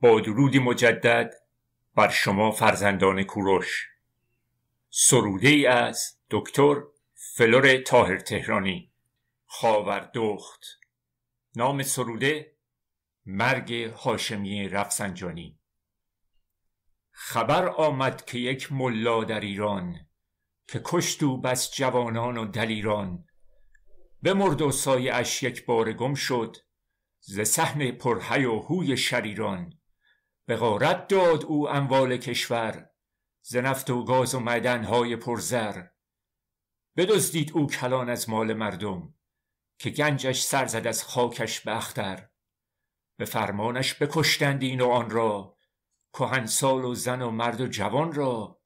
با درودی مجدد بر شما فرزندان کوروش سروده ای از دکتر فلور تاهر تهرانی خاوردخت نام سروده مرگ هاشمی رفسنجانی خبر آمد که یک ملا در ایران که کشت بس جوانان و دلیران مرد و اش یک بار گم شد ز صحن پرهی و هوی شریران به غارت داد او اموال کشور ز نفت و گاز و مدنهای پرزر بدزدید او کلان از مال مردم که گنجش سر زد از خاکش به اختر به فرمانش بکشتند این و آن را کهنسال و زن و مرد و جوان را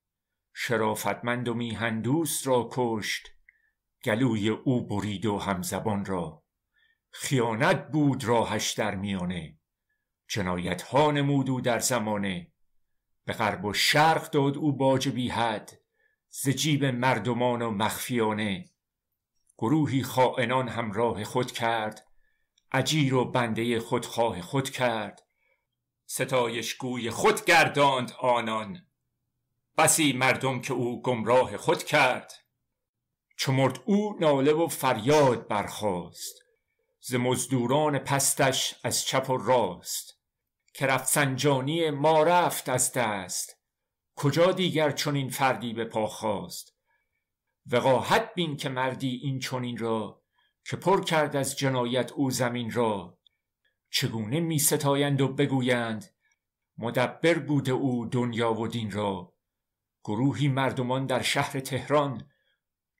شرافتمند و میهندوست را کشت گلوی او برید و همزبان را خیانت بود راهش در میانه جنایت ها نمود او در زمانه به غرب و شرق داد او باج بی حد ز جیب مردمان و مخفیانه گروهی خائنان همراه خود کرد عجیر و بنده خودخواه خود کرد ستایشگوی خود گرداند آنان بسی مردم که او گمراه خود کرد چمرد او ناله و فریاد برخواست ز مزدوران پستش از چپ و راست که سنجانی ما رفت از دست کجا دیگر چنین فردی به پا خواست وقاحت بین که مردی این چونین را که پر کرد از جنایت او زمین را چگونه می ستایند و بگویند مدبر بوده او دنیا و دین را گروهی مردمان در شهر تهران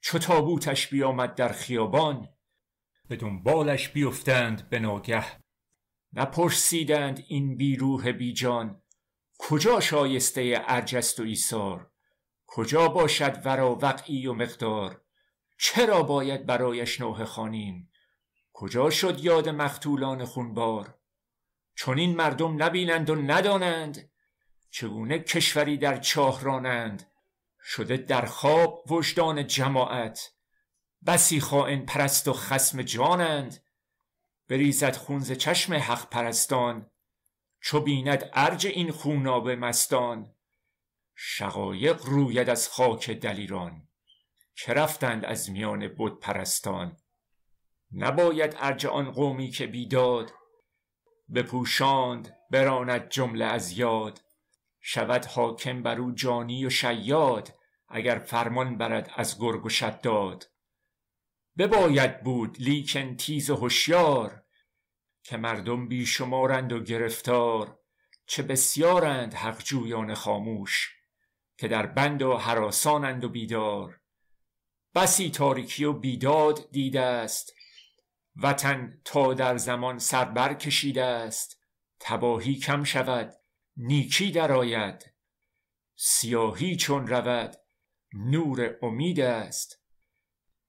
چو تابوتش بیامد در خیابان به دنبالش بیفتند به ناگه نپرسیدند این بیروه بیجان کجا شایسته ارجست و ایثار کجا باشد ورا وقعی و مقدار چرا باید برایش نوه خانیم کجا شد یاد مختولان خونبار چون این مردم نبینند و ندانند چگونه کشوری در چاه رانند شده در خواب وجدان جماعت بسی خائن پرست و خسم جانند بریزد خونز چشم حق پرستان چو بیند ارج این خونابه مستان شقایق روید از خاک دلیران که رفتند از میان بود پرستان نباید ارج آن قومی که بیداد بپوشاند براند جمله از یاد شود حاکم بر او جانی و شیاد اگر فرمان برد از گرگ و شداد بباید بود لیکن تیز و هوشیار که مردم بیشمارند و گرفتار چه بسیارند حقجویان خاموش که در بند و حراسانند و بیدار بسی تاریکی و بیداد دیده است وطن تا در زمان سربر کشیده است تباهی کم شود نیکی درآید سیاهی چون رود نور امید است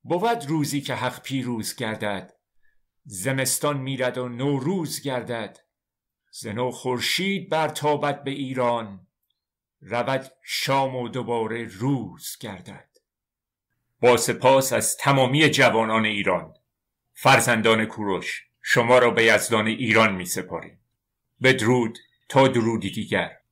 بود روزی که حق پیروز گردد زمستان میرد و نوروز گردد زنو خورشید برتابد به ایران رود شام و دوباره روز گردد با سپاس از تمامی جوانان ایران فرزندان کوروش شما را به یزدان ایران می سپاریم بدرود تا درودی دیگر